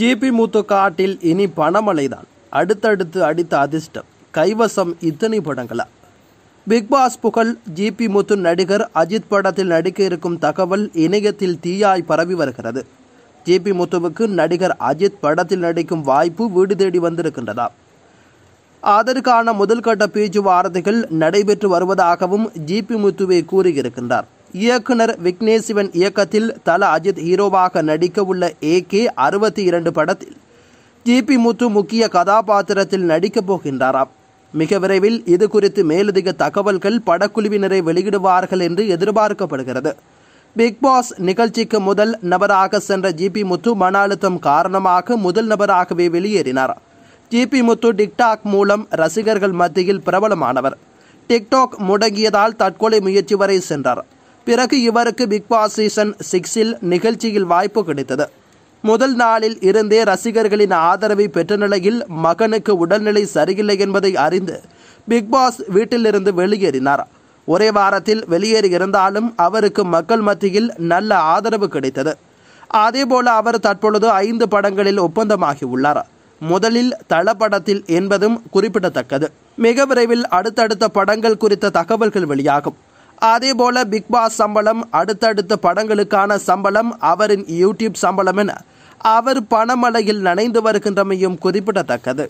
GB மூத்த காட்டில் இனி பணமலைதான் அடுத்தடுத்து அடித்த அதிர்ஷ்டம் கைவசம் இத்தனை படங்களா பிக்பாஸ் புகழ் ஜிபி முத்து நடிகர் அஜித் படத்தில் நடிக்க இருக்கும் தகவல் இணையத்தில் தீயாய் பரவி வருகிறது ஜிபி முத்துவுக்கு நடிகர் அஜித் படத்தில் நடிக்கும் வாய்ப்பு வீடு தேடி வந்திருக்கின்றதா அதற்கான முதல்கட்ட பேச்சுவார்த்தைகள் நடைபெற்று வருவதாகவும் ஜிபி முத்துவே கூறியிருக்கின்றார் இயக்குனர் விக்னேசிவன் இயக்கத்தில் தல அஜித் ஹீரோவாக நடிக்க உள்ள ஏ கே அறுபத்தி இரண்டு படத்தில் ஜிபி முத்து முக்கிய கதாபாத்திரத்தில் நடிக்கப் போகின்றாராம் மிக விரைவில் இது குறித்து மேலதிக தகவல்கள் படக்குழுவினரை வெளியிடுவார்கள் என்று எதிர்பார்க்கப்படுகிறது பிக் பாஸ் நிகழ்ச்சிக்கு முதல் நபராக சென்ற ஜிபி முத்து மன அழுத்தம் காரணமாக முதல் நபராகவே வெளியேறினார் ஜிபி முத்து டிக்டாக் மூலம் ரசிகர்கள் மத்தியில் பிரபலமானவர் டிக்டாக் முடங்கியதால் தற்கொலை முயற்சி வரை சென்றார் பிறகு இவருக்கு பிக்பாஸ் சீசன் சிக்ஸில் நிகழ்ச்சியில் வாய்ப்பு கிடைத்தது முதல் நாளில் இருந்தே ரசிகர்களின் ஆதரவை பெற்ற நிலையில் மகனுக்கு உடல்நிலை சரியில்லை என்பதை அறிந்து பிக்பாஸ் வீட்டிலிருந்து வெளியேறினார் ஒரே வாரத்தில் வெளியேறி இருந்தாலும் அவருக்கு மக்கள் மத்தியில் நல்ல ஆதரவு கிடைத்தது அதேபோல அவர் தற்பொழுது ஐந்து படங்களில் ஒப்பந்தமாகி உள்ளார் முதலில் தளபடத்தில் என்பதும் குறிப்பிடத்தக்கது மிக விரைவில் அடுத்தடுத்த படங்கள் குறித்த தகவல்கள் வெளியாகும் அதே போல பாஸ் சம்பளம் அடுத்தடுத்த படங்களுக்கான சம்பளம் அவரின் யூடியூப் சம்பளம் என அவர் பணமலையில் நனைந்து வருகின்றமையும் குறிப்பிடத்தக்கது